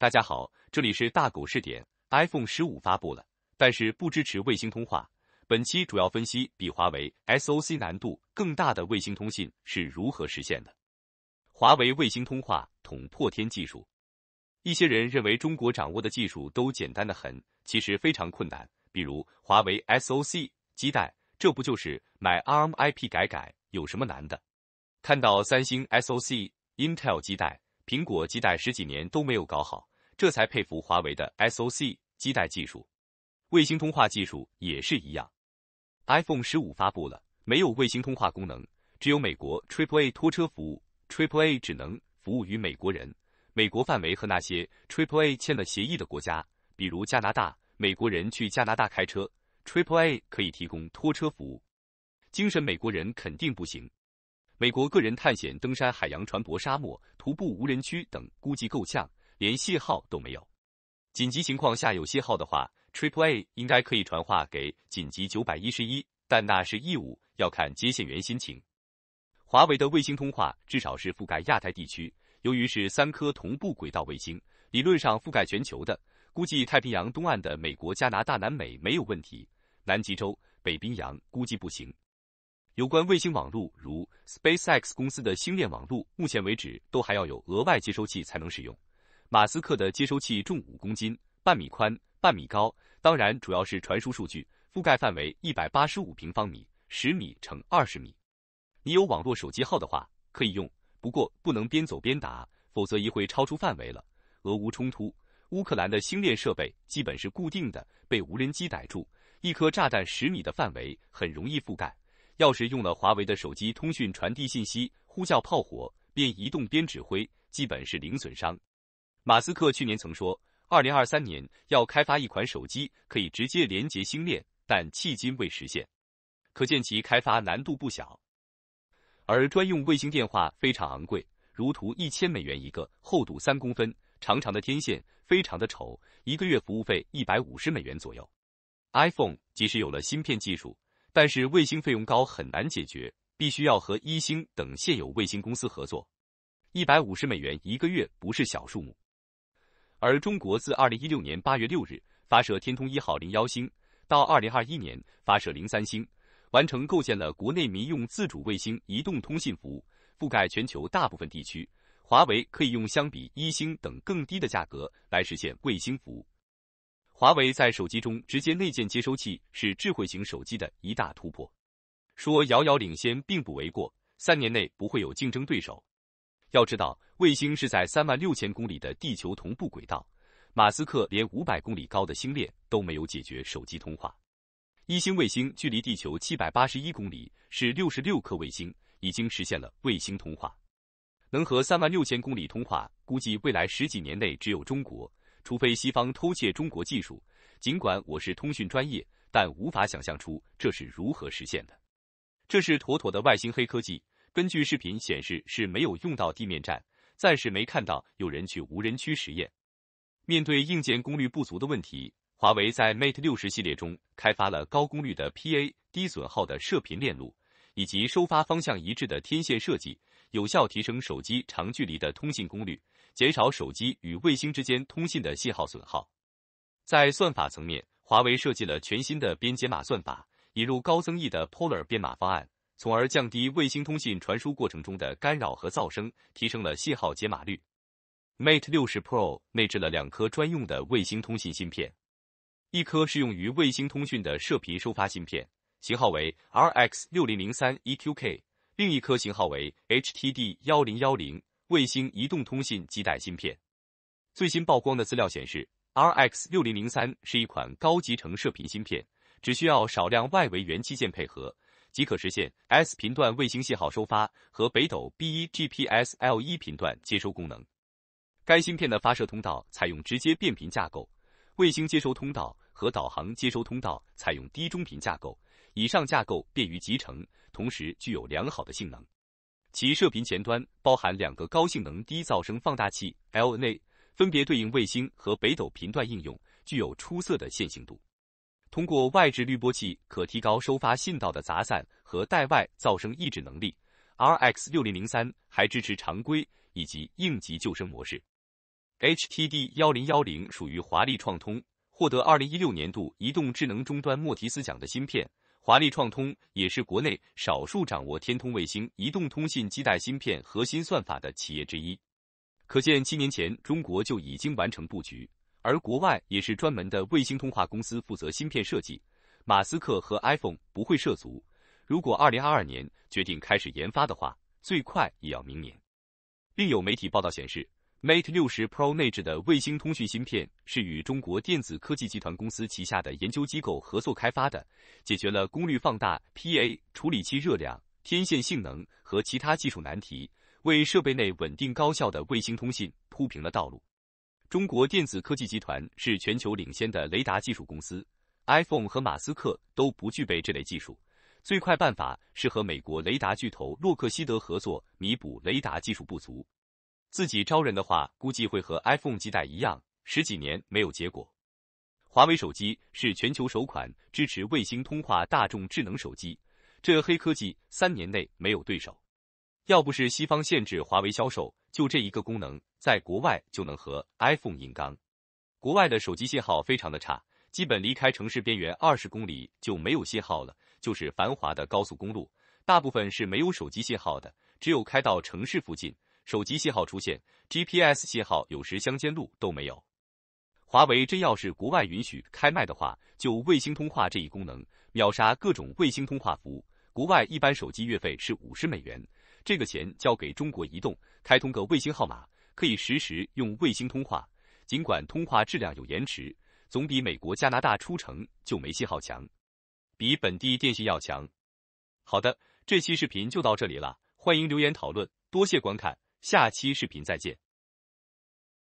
大家好，这里是大狗视点。iPhone 十五发布了，但是不支持卫星通话。本期主要分析比华为 SoC 难度更大的卫星通信是如何实现的。华为卫星通话捅破天技术。一些人认为中国掌握的技术都简单的很，其实非常困难。比如华为 SoC 基带，这不就是买 ARM IP 改改，有什么难的？看到三星 SoC、Intel 基带、苹果基带十几年都没有搞好。这才佩服华为的 SOC 基带技术，卫星通话技术也是一样。iPhone 十五发布了，没有卫星通话功能，只有美国 Triple A 拖车服务。Triple A 只能服务于美国人，美国范围和那些 Triple A 签了协议的国家，比如加拿大。美国人去加拿大开车，Triple A 可以提供拖车服务。精神美国人肯定不行，美国个人探险、登山、海洋、船舶、沙漠、徒步、无人区等，估计够呛。连信号都没有。紧急情况下有信号的话，Triple A 应该可以传话给紧急九百一十一，但那是义务，要看接线员心情。华为的卫星通话至少是覆盖亚太地区，由于是三颗同步轨道卫星，理论上覆盖全球的。估计太平洋东岸的美国、加拿大、南美没有问题，南极洲、北冰洋估计不行。有关卫星网络，如 SpaceX 公司的星链网络，目前为止都还要有额外接收器才能使用。马斯克的接收器重五公斤，半米宽，半米高，当然主要是传输数据，覆盖范围一百八十五平方米，十米乘二十米。你有网络手机号的话可以用，不过不能边走边打，否则一会超出范围了。俄乌冲突，乌克兰的星链设备基本是固定的，被无人机逮住，一颗炸弹十米的范围很容易覆盖。要是用了华为的手机通讯传递信息，呼叫炮火，边移动边指挥，基本是零损伤。马斯克去年曾说，二零二三年要开发一款手机可以直接连接星链，但迄今未实现，可见其开发难度不小。而专用卫星电话非常昂贵，如图一千美元一个，厚度三公分，长长的天线非常的丑，一个月服务费一百五十美元左右。iPhone 即使有了芯片技术，但是卫星费用高，很难解决，必须要和一星等现有卫星公司合作。一百五十美元一个月不是小数目。而中国自二零一六年八月六日发射天通一号零幺星，到二零二一年发射零三星，完成构建了国内民用自主卫星移动通信服务，覆盖全球大部分地区。华为可以用相比一星等更低的价格来实现卫星服务。华为在手机中直接内建接收器是智慧型手机的一大突破，说遥遥领先并不为过。三年内不会有竞争对手。要知道，卫星是在三万六千公里的地球同步轨道。马斯克连五百公里高的星链都没有解决手机通话。一星卫星距离地球七百八十一公里，是六十六颗卫星已经实现了卫星通话，能和三万六千公里通话，估计未来十几年内只有中国，除非西方偷窃中国技术。尽管我是通讯专业，但无法想象出这是如何实现的，这是妥妥的外星黑科技。根据视频显示是没有用到地面站，暂时没看到有人去无人区实验。面对硬件功率不足的问题，华为在 Mate 六十系列中开发了高功率的 PA、低损耗的射频链路，以及收发方向一致的天线设计，有效提升手机长距离的通信功率，减少手机与卫星之间通信的信号损耗。在算法层面，华为设计了全新的编解码算法，引入高增益的 Polar 编码方案。从而降低卫星通信传输过程中的干扰和噪声，提升了信号解码率。Mate 60 Pro 内置了两颗专用的卫星通信芯片，一颗是用于卫星通讯的射频收发芯片，型号为 RX 六零零三 EQK，另一颗型号为 HTD 幺零幺零卫星移动通信基带芯片。最新曝光的资料显示，RX 六零零三是一款高集成射频芯片，只需要少量外围元器件配合。即可实现 S 频段卫星信号收发和北斗 B1 GPS L1 频段接收功能。该芯片的发射通道采用直接变频架构，卫星接收通道和导航接收通道采用低中频架构。以上架构便于集成，同时具有良好的性能。其射频前端包含两个高性能低噪声放大器 LNA，分别对应卫星和北斗频段应用，具有出色的线性度。通过外置滤波器，可提高收发信道的杂散和带外噪声抑制能力。RX 六零零三还支持常规以及应急救生模式。HTD 幺零幺零属于华丽创通获得二零一六年度移动智能终端莫提斯奖的芯片。华丽创通也是国内少数掌握天通卫星移动通信基带芯片核心算法的企业之一。可见，七年前中国就已经完成布局。而国外也是专门的卫星通话公司负责芯片设计，马斯克和 iPhone 不会涉足。如果2022年决定开始研发的话，最快也要明年。另有媒体报道显示，Mate 60 Pro 内置的卫星通讯芯片是与中国电子科技集团公司旗下的研究机构合作开发的，解决了功率放大、PA 处理器热量、天线性能和其他技术难题，为设备内稳定高效的卫星通信铺平了道路。中国电子科技集团是全球领先的雷达技术公司，iPhone 和马斯克都不具备这类技术。最快办法是和美国雷达巨头洛克希德合作，弥补雷达技术不足。自己招人的话，估计会和 iPhone 基带一样，十几年没有结果。华为手机是全球首款支持卫星通话大众智能手机，这黑科技三年内没有对手。要不是西方限制华为销售。就这一个功能，在国外就能和 iPhone 硬刚。国外的手机信号非常的差，基本离开城市边缘二十公里就没有信号了。就是繁华的高速公路，大部分是没有手机信号的。只有开到城市附近，手机信号出现，GPS 信号有时乡间路都没有。华为真要是国外允许开卖的话，就卫星通话这一功能，秒杀各种卫星通话服务。国外一般手机月费是五十美元。这个钱交给中国移动，开通个卫星号码，可以实时用卫星通话。尽管通话质量有延迟，总比美国、加拿大出城就没信号强，比本地电信要强。好的，这期视频就到这里了，欢迎留言讨论，多谢观看，下期视频再见。